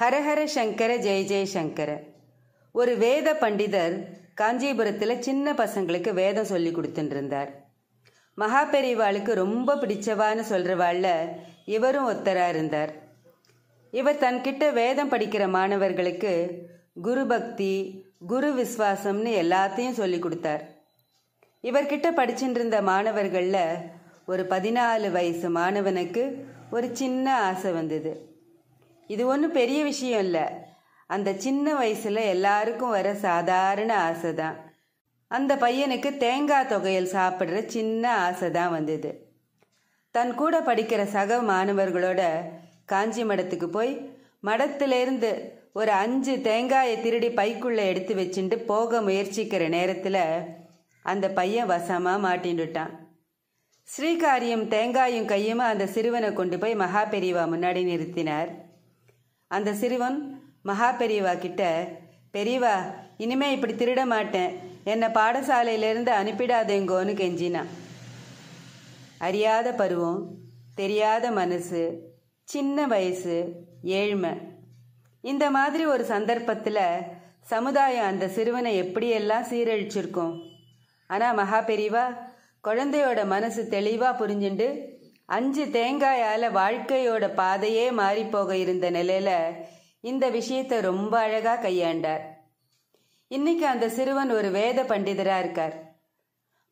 ஹரஹர சங்கர ஜெய ஜெயசங்கர ஒரு வேத பண்டிதர் காஞ்சிபுரத்தில் சின்ன பசங்களுக்கு வேதம் சொல்லி கொடுத்துட்டு மகா பெரியவாளுக்கு ரொம்ப பிடிச்சவான்னு சொல்கிறவாள்ல இவரும் ஒத்தராக இருந்தார் இவர் தன்கிட்ட வேதம் படிக்கிற மாணவர்களுக்கு குரு பக்தி குரு விஸ்வாசம்னு எல்லாத்தையும் சொல்லி கொடுத்தார் இவர்கிட்ட படிச்சுட்டு இருந்த மாணவர்களில் ஒரு பதினாலு வயசு மாணவனுக்கு ஒரு சின்ன ஆசை வந்தது இது ஒன்றும் பெரிய விஷயம் இல்லை அந்த சின்ன வயசில் எல்லாருக்கும் வர சாதாரண ஆசை தான் அந்த பையனுக்கு தேங்காய் தொகையில் சாப்பிட்ற சின்ன ஆசை தான் வந்தது தன் கூட படிக்கிற சக மாணவர்களோட காஞ்சி மடத்துக்கு போய் மடத்திலேருந்து ஒரு அஞ்சு தேங்காயை திருடி பைக்குள்ளே எடுத்து வச்சுட்டு போக முயற்சிக்கிற நேரத்தில் அந்த பையன் வசமாக மாட்டின்ட்டான் ஸ்ரீகாரியும் தேங்காயும் கையுமா அந்த சிறுவனை கொண்டு போய் மகா பெரியவா முன்னாடி நிறுத்தினார் அந்த சிறுவன் மகா பெரியவா கிட்ட பெரியவா இனிமே இப்படி திருட மாட்டேன் என்னை பாடசாலையிலேருந்து அனுப்பிடாதேங்கோன்னு கெஞ்சினான் அறியாத பருவம் தெரியாத மனசு சின்ன வயசு ஏழ்மை இந்த மாதிரி ஒரு சந்தர்ப்பத்தில் சமுதாயம் அந்த சிறுவனை எப்படியெல்லாம் சீரழிச்சிருக்கோம் ஆனால் மகா பெரியவா குழந்தையோட மனசு தெளிவாக புரிஞ்சுண்டு அஞ்சு தேங்காயால் வாழ்க்கையோட பாதையே மாறிப்போக இருந்த நிலையில் இந்த விஷயத்தை ரொம்ப அழகாக கையாண்டார் இன்னைக்கு அந்த சிறுவன் ஒரு வேத பண்டிதராக இருக்கார்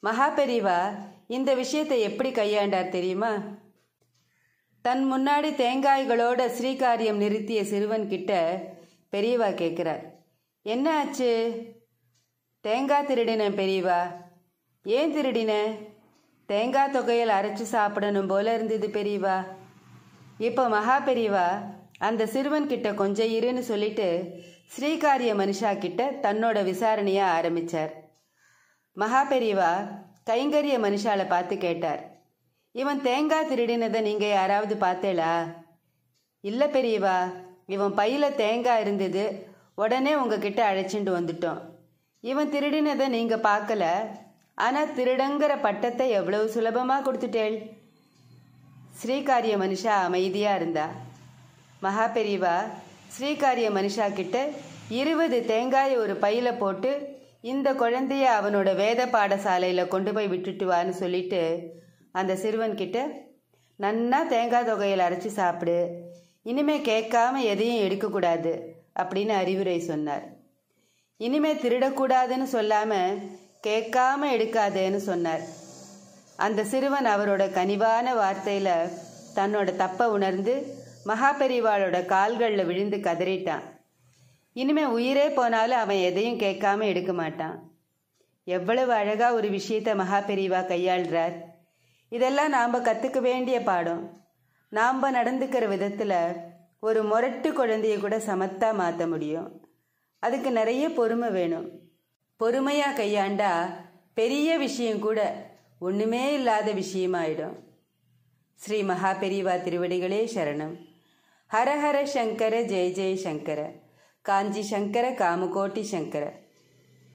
மகாபெரிவா இந்த விஷயத்தை எப்படி கையாண்டார் தெரியுமா தன் முன்னாடி தேங்காய்களோட ஸ்ரீகாரியம் நிறுத்திய சிறுவன் கிட்ட பெரியவா கேட்குறார் என்ன ஆச்சு தேங்காய் திருடினேன் பெரியவா ஏன் திருடினேன் தேங்காய் தொகையில் அரைச்சி சாப்பிடணும் போல இருந்தது பெரியவா இப்போ மகா பெரியவா அந்த சிறுவன் கிட்ட கொஞ்சம் இருன்னு சொல்லிட்டு ஸ்ரீகாரிய மனுஷா கிட்ட தன்னோட விசாரணையை ஆரம்பித்தார் மகா பெரியவா கைங்கரிய மனுஷால பார்த்து கேட்டார் இவன் தேங்காய் திருடினதை நீங்கள் யாராவது பார்த்தேளா இல்லை பெரியவா இவன் பையில தேங்காய் இருந்தது உடனே உங்ககிட்ட அழைச்சிட்டு வந்துட்டோம் இவன் திருடினதை நீங்கள் பார்க்கல ஆனால் திருடங்கிற பட்டத்தை எவ்வளவு சுலபமாக கொடுத்துட்டேள் ஸ்ரீகாரிய மனுஷா அமைதியாக இருந்தா மகா பெரியவா ஸ்ரீகாரிய மனுஷா கிட்ட இருபது தேங்காய் ஒரு பையில போட்டு இந்த குழந்தைய அவனோட வேத பாடசாலையில் கொண்டு போய் விட்டுட்டு வான்னு சொல்லிட்டு அந்த சிறுவன்கிட்ட நன்னா தேங்காய் தொகையில் அரைச்சி சாப்பிடு இனிமே கேட்காம எதையும் எடுக்கக்கூடாது அப்படின்னு அறிவுரை சொன்னார் இனிமே திருடக்கூடாதுன்னு சொல்லாமல் கேட்காம எடுக்காதேன்னு சொன்னார் அந்த சிறுவன் அவரோட கனிவான வார்த்தையில் தன்னோட தப்பை உணர்ந்து மகாபெரிவாளோட கால்களில் விழுந்து கதறிட்டான் இனிமே உயிரே போனாலும் அவன் எதையும் கேட்காம எடுக்க மாட்டான் எவ்வளவு அழகாக ஒரு விஷயத்தை மகாபெரிவா கையாள்றார் இதெல்லாம் நாம் கற்றுக்க வேண்டிய பாடம் நாம் நடந்துக்கிற விதத்தில் ஒரு முரட்டு குழந்தைய கூட சமத்தாக மாற்ற முடியும் அதுக்கு நிறைய பொறுமை வேணும் பொறுமையா கையாண்டா பெரிய விஷயம் கூட ஒண்ணுமே இல்லாத விஷயமாயிடும் ஸ்ரீ மகா பெரிவா திருவடிகளே சரணம் ஹரஹர சங்கர ஜெய ஜெய சங்கர காஞ்சி சங்கர காமகோட்டி சங்கர